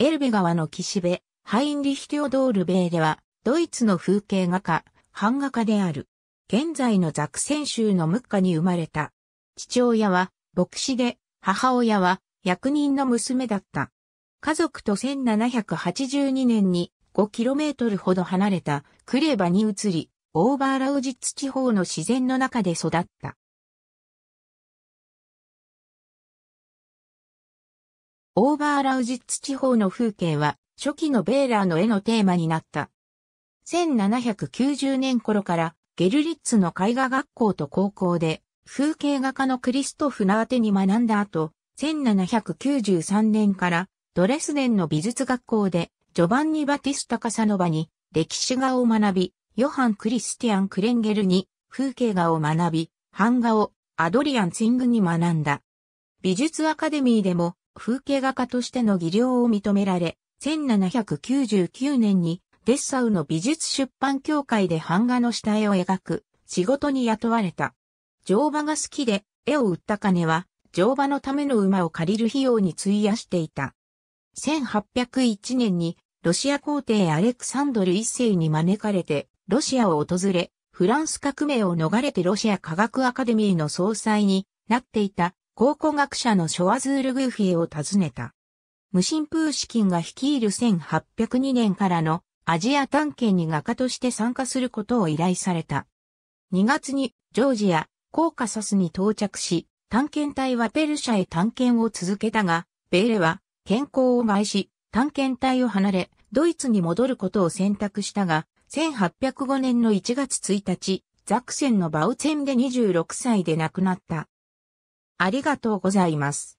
エルベ川の岸辺、ハインリヒテオドールベーでは、ドイツの風景画家、版画家である。現在のザクセン州のムッカに生まれた。父親は牧師で、母親は役人の娘だった。家族と1782年に 5km ほど離れたクレバに移り、オーバーラウジッツ地方の自然の中で育った。オーバーラウジッツ地方の風景は初期のベーラーの絵のテーマになった。1790年頃からゲルリッツの絵画学校と高校で風景画家のクリストフナーテに学んだ後、1793年からドレスデンの美術学校でジョバンニ・バティスタ・カサノバに歴史画を学び、ヨハン・クリスティアン・クレンゲルに風景画を学び、版画をアドリアン・ツイングに学んだ。美術アカデミーでも風景画家としての技量を認められ、1799年にデッサウの美術出版協会で版画の下絵を描く仕事に雇われた。乗馬が好きで絵を売った金は乗馬のための馬を借りる費用に費やしていた。1801年にロシア皇帝アレクサンドル一世に招かれてロシアを訪れ、フランス革命を逃れてロシア科学アカデミーの総裁になっていた考古学者のショワズール・グーフィーを訪ねた。無神風資金が率いる1802年からのアジア探検に画家として参加することを依頼された。2月にジョージア、コーカサスに到着し、探検隊はペルシャへ探検を続けたが、ベーレは健康を害し、探検隊を離れ、ドイツに戻ることを選択したが、1805年の1月1日、ザクセンのバウツェンで26歳で亡くなった。ありがとうございます。